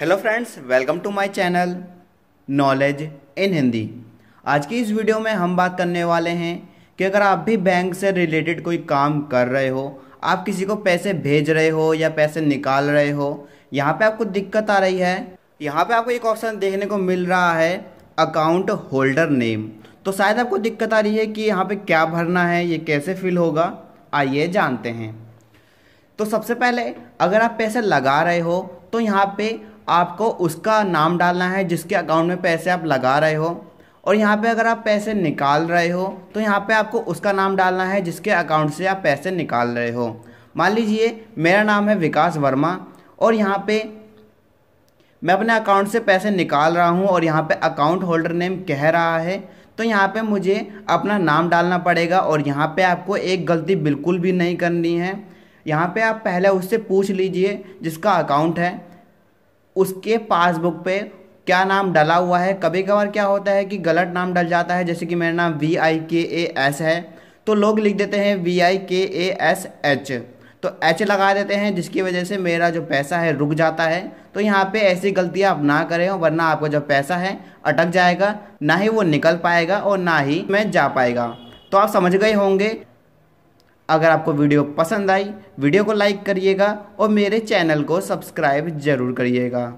hello friends welcome to my channel knowledge in Hindi आज की इस वीडियो में हम बात करने वाले हैं कि अगर आप भी बैंक से रिलेटेड कोई काम कर रहे हो आप किसी को पैसे भेज रहे हो या पैसे निकाल रहे हो यहाँ पे आपको दिक्कत आ रही है यहाँ पे आपको एक ऑप्शन देखने को मिल रहा है अकाउंट होल्डर नेम तो शायद आपको दिक्कत आ रही है कि यहाँ पर क्या भरना है ये कैसे फिल होगा आइए जानते हैं तो सबसे पहले अगर आप पैसे लगा रहे हो तो यहाँ पर आपको उसका नाम डालना है जिसके अकाउंट में पैसे आप लगा रहे हो और यहाँ पे अगर आप पैसे निकाल रहे हो तो यहाँ पे आपको उसका नाम डालना है जिसके अकाउंट से आप पैसे निकाल रहे हो मान लीजिए मेरा नाम है विकास वर्मा और यहाँ पे मैं अपने अकाउंट से पैसे निकाल रहा हूँ और यहाँ पे अकाउंट होल्डर नेम कह रहा है तो यहाँ पे मुझे अपना नाम डालना पड़ेगा और यहाँ पे आपको एक गलती बिल्कुल भी नहीं करनी है यहाँ पे आप पहले उससे पूछ लीजिए जिसका अकाउंट है उसके पासबुक पे क्या नाम डला हुआ है कभी कभार क्या होता है कि गलत नाम डल जाता है जैसे कि मेरा नाम we I K A S है तो लोग लिख देते हैं V I K A S H तो एच लगा देते हैं जिसकी वजह से मेरा जो पैसा है रुक जाता है तो यहाँ पे ऐसी गलतियाँ आप ना करें वरना आपका जो पैसा है अटक जाएगा ना ही वो निकल पाएगा और ना ही मैं जा पाएगा तो आप समझ गए होंगे अगर आपको वीडियो पसंद आई वीडियो को लाइक करिएगा और मेरे चैनल को सब्सक्राइब ज़रूर करिएगा